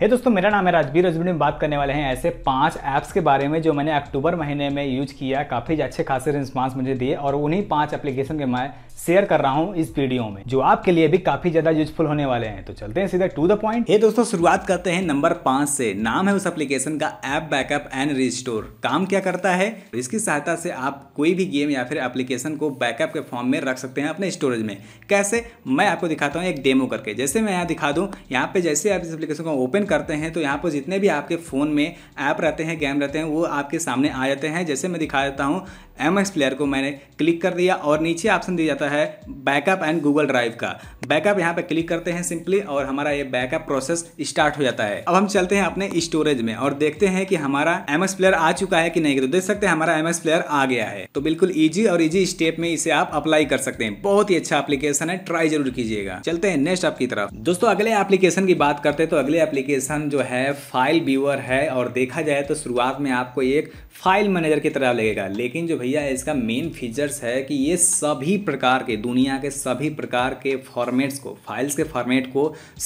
हे hey दोस्तों मेरा नाम है राजवीर राजबीर में बात करने वाले हैं ऐसे पांच ऐप्स के बारे में जो मैंने अक्टूबर महीने में यूज किया काफ़ी अच्छे खासे रिस्पॉन्स मुझे दिए और उन्हीं पांच एप्लीकेशन के मैं शेयर कर रहा हूं इस वीडियो में जो आपके लिए भी काफ़ी ज़्यादा यूजफुल होने वाले हैं तो चलते हैं सीधा टू द पॉइंट ये दोस्तों शुरुआत करते हैं नंबर पांच से नाम है उस एप्लीकेशन का ऐप बैकअप एंड रिस्टोर काम क्या करता है इसकी सहायता से आप कोई भी गेम या फिर एप्लीकेशन को बैकअप के फॉर्म में रख सकते हैं अपने स्टोरेज में कैसे मैं आपको दिखाता हूँ एक डेमो करके जैसे मैं यहाँ दिखा दूँ यहाँ पे जैसे आप इस एप्लीकेशन को ओपन करते हैं तो यहाँ पर जितने भी आपके फ़ोन में ऐप रहते हैं गेम रहते हैं वो आपके सामने आ जाते हैं जैसे मैं दिखा देता हूँ एम एक्स प्लेयर को मैंने क्लिक कर दिया और नीचे ऑप्शन दिया जाता है बैकअप एंड गूगल ड्राइव का बैकअप यहाँ पे क्लिक करते हैं सिंपली और हमारा ये बैकअप प्रोसेस स्टार्ट हो जाता है अब हम चलते हैं अपने स्टोरेज में और देखते हैं कि हमारा एम एक्स प्लेयर आ चुका है कि नहीं तो देख सकते हैं हमारा एम एक्स प्लेयर आ गया है तो बिल्कुल ईजी और ईजी स्टेप में इसे आप अप्लाई कर सकते हैं बहुत ही अच्छा एप्लीकेशन है ट्राई जरूर कीजिएगा चलते हैं नेक्स्ट आपकी तरफ दोस्तों अगले एप्लीकेशन की बात करते हैं तो अगले एप्लीकेशन जो है फाइल व्यूअर है और देखा जाए तो शुरुआत में आपको एक फाइल मैनेजर की तरह लगेगा लेकिन जो भाई भैया इसका मेन फीचर्स है कि ये सभी प्रकार के दुनिया के सभी प्रकार के फॉर्मेट्स को फाइल्स के फॉर्मेट को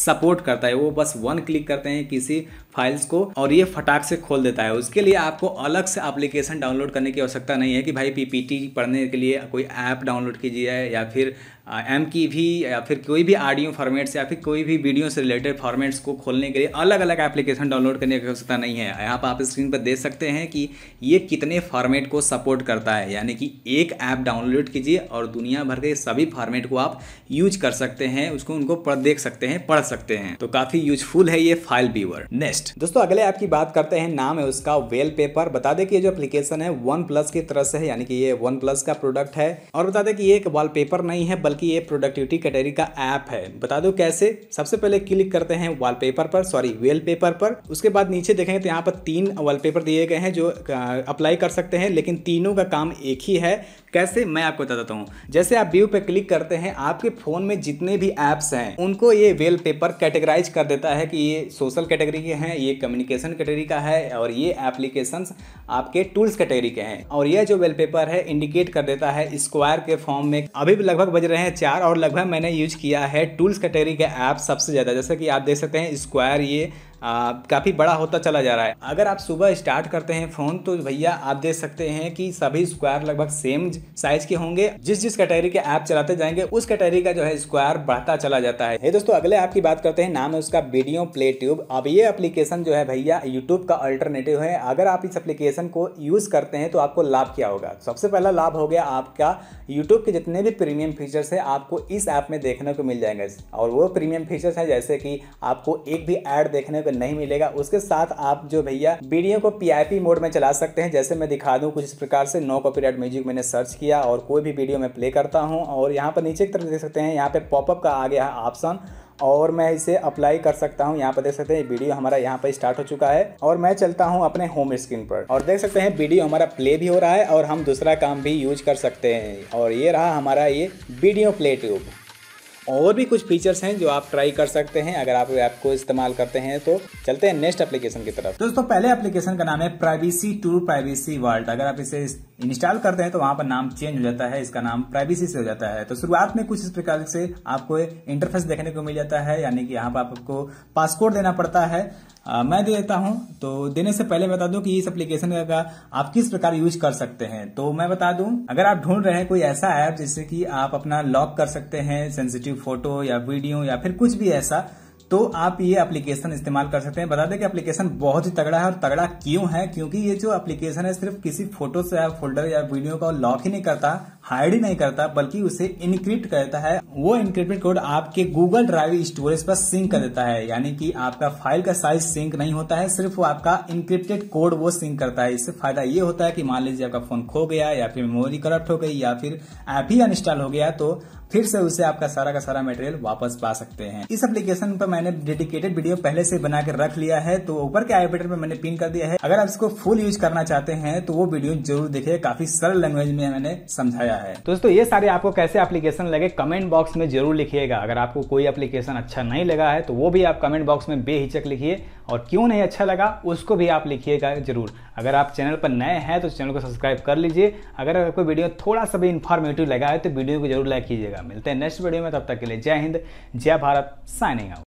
सपोर्ट करता है वो बस वन क्लिक करते हैं किसी फाइल्स को और ये फटाक से खोल देता है उसके लिए आपको अलग से एप्लीकेशन डाउनलोड करने की आवश्यकता नहीं है कि भाई पीपीटी पढ़ने के लिए कोई ऐप डाउनलोड कीजिए या फिर एम की भी या फिर कोई भी ऑडियो फॉर्मेट्स या फिर कोई भी वीडियो से रिलेटेड फॉर्मेट्स को खोलने के लिए अलग अलग एप्लीकेशन डाउनलोड करने की आवश्यकता नहीं है यहाँ पर आप स्क्रीन पर देख सकते हैं कि ये कितने फॉर्मेट को सपोर्ट करता है सकता है यानी कि एक ऐप डाउनलोड कीजिए और दुनिया भर के सभी फॉर्मेट को आप यूज कर सकते हैं उसको उनको पढ़ देख सकते हैं पढ़ सकते हैं तो काफी यूजफुल है ये फाइल व्यूअर नेक्स्ट दोस्तों अगले ऐप की बात करते हैं नाम है उसका वेल पेपर बता दे कि ये जो एप्लीकेशन है वन प्लस की तरह से है यानी कि ये वन प्लस का प्रोडक्ट है और बता दे कि ये एक वॉलपेपर नहीं है बल्कि ये प्रोडक्टिविटी कैटेगरी का ऐप है बता दो कैसे सबसे पहले क्लिक करते हैं वॉलपेपर पर सॉरी वेल पेपर पर उसके बाद नीचे देखेंगे तो यहाँ पर तीन वॉलपेपर दिए गए हैं जो अप्लाई कर सकते हैं लेकिन तीनों का काम काम एक ही है कैसे मैं आपको बताता हूँ जैसे आप व्यू पे क्लिक करते हैं आपके फ़ोन में जितने भी एप्स हैं उनको ये वेल पेपर कैटेगराइज कर देता है कि ये सोशल कैटेगरी के हैं ये कम्युनिकेशन कैटेगरी का है और ये एप्लीकेशंस आपके टूल्स कैटेगरी के हैं और यह जो वेल पेपर है इंडिकेट कर देता है स्क्वायर के फॉर्म में अभी भी लगभग बज रहे हैं चार और लगभग मैंने यूज किया है टूल्स कैटेगरी के ऐप सबसे ज़्यादा जैसे कि आप देख सकते हैं स्क्वायर ये काफ़ी बड़ा होता चला जा रहा है अगर आप सुबह स्टार्ट करते हैं फ़ोन तो भैया आप देख सकते हैं कि सभी स्क्वायर लगभग सेम साइज के होंगे जिस जिस कैटेगरी के ऐप चलाते जाएंगे उस कैटेगरी का जो है स्क्वायर बढ़ता चला जाता है दोस्तों अगले ऐप की बात करते हैं नाम है उसका वीडियो प्ले ट्यूब अब ये अप्लीकेशन जो है भैया यूट्यूब का अल्टरनेटिव है अगर आप इस एप्लीकेशन को यूज़ करते हैं तो आपको लाभ क्या होगा सबसे पहला लाभ हो गया आपका यूट्यूब के जितने भी प्रीमियम फीचर्स है आपको इस ऐप में देखने को मिल जाएंगे और वो प्रीमियम फीचर्स हैं जैसे कि आपको एक भी ऐड देखने को नहीं मिलेगा उसके साथ आप जो भैया वीडियो को पीआईपी मोड में चला सकते हैं जैसे मैं दिखा दूँ कुछ इस प्रकार से नो कॉपीराइट म्यूजिक मैंने सर्च किया और कोई भी वीडियो मैं प्ले करता हूँ और यहाँ पर नीचे की तरफ देख सकते हैं यहाँ पे पॉपअप का आ गया है ऑप्शन और मैं इसे अप्लाई कर सकता हूं यहां पर देख सकते हैं वीडियो हमारा यहां पर स्टार्ट हो चुका है और मैं चलता हूं अपने होम स्क्रीन पर और देख सकते हैं वीडियो हमारा प्ले भी हो रहा है और हम दूसरा काम भी यूज कर सकते हैं और ये रहा हमारा ये वीडियो प्ले ट्यूब और भी कुछ फीचर्स हैं जो आप ट्राई कर सकते हैं अगर आप ऐप को इस्तेमाल करते हैं तो चलते हैं नेक्स्ट एप्लीकेशन की तरफ दोस्तों पहले एप्लीकेशन का नाम है प्राइवेसी टू प्राइवेसी वर्ल्ड अगर आप इसे इंस्टॉल करते हैं तो वहां पर नाम चेंज हो जाता है इसका नाम प्राइवेसी से हो जाता है तो शुरुआत में कुछ इस प्रकार से आपको इंटरफेस देखने को मिल जाता है यानी कि यहाँ पर आपको पासकोड देना पड़ता है आ, मैं दे देता हूं तो देने से पहले बता दूं कि इस एप्लीकेशन का आप किस प्रकार यूज कर सकते हैं तो मैं बता दूं अगर आप ढूंढ रहे हैं कोई ऐसा ऐप जिससे कि आप अपना लॉक कर सकते हैं सेंसिटिव फोटो या वीडियो या फिर कुछ भी ऐसा तो आप ये एप्लीकेशन इस्तेमाल कर सकते हैं बता दें कि एप्लीकेशन बहुत ही तगड़ा है और तगड़ा क्यों है क्योंकि ये जो एप्लीकेशन है सिर्फ किसी फोटो से या फोल्डर या वीडियो का लॉक ही नहीं करता हाइड ही नहीं करता बल्कि उसे इनक्रिप्ट करता है वो इनक्रिप्टेड कोड आपके गूगल ड्राइव स्टोरेज पर सिंक कर देता है यानी कि आपका फाइल का साइज सिंक नहीं होता है सिर्फ वो आपका इनक्रिप्टेड कोड वो सिंक करता है इससे फायदा ये होता है कि मान लीजिए आपका फोन खो गया या फिर मेमोरी करप्ट हो गई या फिर ऐप ही अनस्टॉल हो गया तो फिर से उसे आपका सारा का सारा मेटेरियल वापस पा सकते हैं इस एप्लीकेशन पर मैंने मैंने डेडिकेटेड वीडियो पहले से बना कर रख लिया है तो ऊपर के आई बटन पर मैंने पिन कर दिया है अगर आप इसको फुल यूज करना चाहते हैं तो वो वीडियो जरूर देखिए काफी सरल लैंग्वेज में मैंने समझाया है तो दोस्तों ये सारे आपको कैसे एप्लीकेशन लगे कमेंट बॉक्स में जरूर लिखिएगा अगर आपको कोई एप्लीकेशन अच्छा नहीं लगा है तो वो भी आप कमेंट बॉक्स में बेहिचक लिखिए और क्यों नहीं अच्छा लगा उसको भी आप लिखिएगा जरूर अगर आप चैनल पर नए हैं तो चैनल को सब्सक्राइब कर लीजिए अगर आपको वीडियो थोड़ा सा भी इन्फॉर्मेटिव लगा है तो वीडियो को जरूर लाइक कीजिएगा मिलते हैं नेक्स्ट वीडियो में तब तक के लिए जय हिंद जय भारत साइनिंग आउट